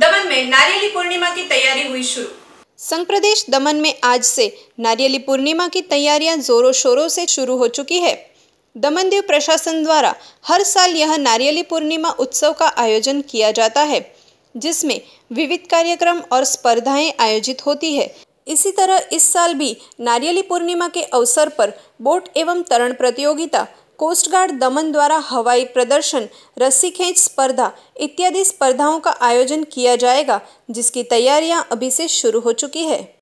दमन में नारियली पूर्णिमा की तैयारी हुई शुरू संघ प्रदेश दमन में आज से नारियली पूर्णिमा की तैयारियां जोरों शोरों से शुरू हो चुकी है दमन दीव प्रशासन द्वारा हर साल यह नारियली पूर्णिमा उत्सव का आयोजन किया जाता है जिसमें विविध कार्यक्रम और स्पर्धाएं आयोजित होती है इसी तरह इस साल भी नारियली पूर्णिमा के अवसर पर बोट एवं तरण प्रतियोगिता कोस्टगार्ड दमन द्वारा हवाई प्रदर्शन रस्सी खेच स्पर्धा इत्यादि स्पर्धाओं का आयोजन किया जाएगा जिसकी तैयारियां अभी से शुरू हो चुकी है